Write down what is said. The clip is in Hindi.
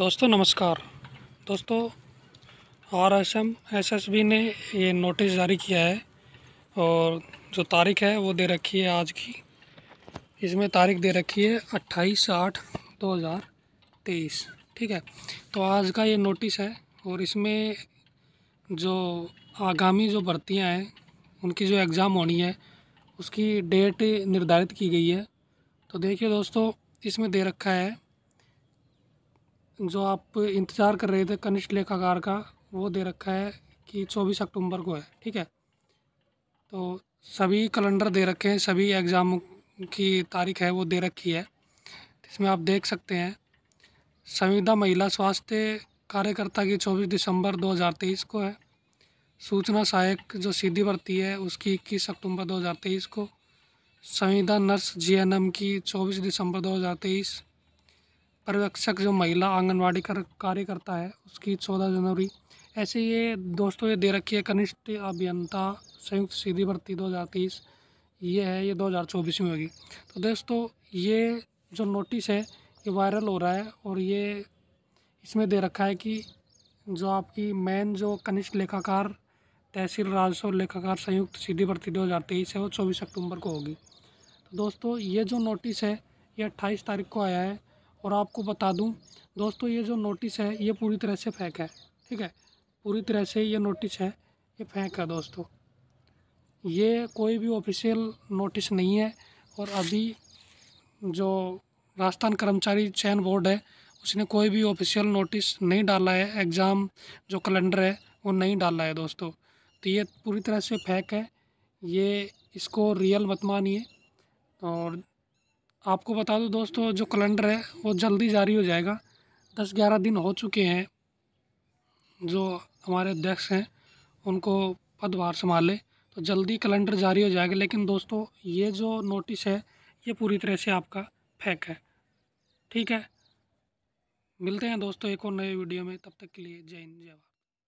दोस्तों नमस्कार दोस्तों R S M S S B ने ये नोटिस जारी किया है और जो तारीख है वो दे रखी है आज की इसमें तारीख दे रखी है अट्ठाईस आठ दो हज़ार तेईस ठीक है तो आज का ये नोटिस है और इसमें जो आगामी जो भर्तियाँ हैं उनकी जो एग्ज़ाम होनी है उसकी डेट निर्धारित की गई है तो देखिए दोस्तों इसमें दे रखा है जो आप इंतज़ार कर रहे थे कनिष्ठ लेखाकार का वो दे रखा है कि चौबीस अक्टूबर को है ठीक है तो सभी कैलेंडर दे रखे हैं सभी एग्ज़ाम की तारीख है वो दे रखी है इसमें आप देख सकते हैं संविदा महिला स्वास्थ्य कार्यकर्ता की 24 दिसंबर 2023 को है सूचना सहायक जो सीधी भर्ती है उसकी इक्कीस अक्टूबर 2023 को संविदा नर्स जीएनएम की 24 दिसंबर तेईस पर्यवेक्षक जो महिला आंगनवाड़ी कर कार्यकर्ता है उसकी चौदह जनवरी ऐसे ये दोस्तों ये दे रखी है कनिष्ठ अभियंता संयुक्त सीधी भर्ती दो हज़ार तेईस ये है ये दो हज़ार चौबीस में होगी तो दोस्तों ये जो नोटिस है ये वायरल हो रहा है और ये इसमें दे रखा है कि जो आपकी मेन जो कनिष्ठ लेखाकार तहसील राजस्व लेखाकार संयुक्त सीधी भर्ती दो हज़ार तेईस है वो चौबीस अक्टूबर को होगी तो दोस्तों ये जो नोटिस है ये अट्ठाईस तारीख को आया है और आपको बता दूं दोस्तों ये जो नोटिस है ये पूरी तरह से फेंक है ठीक है पूरी तरह से ये नोटिस है ये फेंक है दोस्तों ये कोई भी ऑफिशियल नोटिस नहीं है और अभी जो राजस्थान कर्मचारी चयन बोर्ड है उसने कोई भी ऑफिशियल नोटिस नहीं डाला है एग्ज़ाम जो कैलेंडर है वो नहीं डाला है दोस्तों तो ये पूरी तरह से फेंक है ये इसको रियल मत मानिए और आपको बता दूं दोस्तों जो कैलेंडर है वो जल्दी जारी हो जाएगा दस ग्यारह दिन हो चुके हैं जो हमारे अध्यक्ष हैं उनको पदभार संभाले तो जल्दी कैलेंडर जारी हो जाएगा लेकिन दोस्तों ये जो नोटिस है ये पूरी तरह से आपका फेक है ठीक है मिलते हैं दोस्तों एक और नए वीडियो में तब तक के लिए जय हिंद जय भारत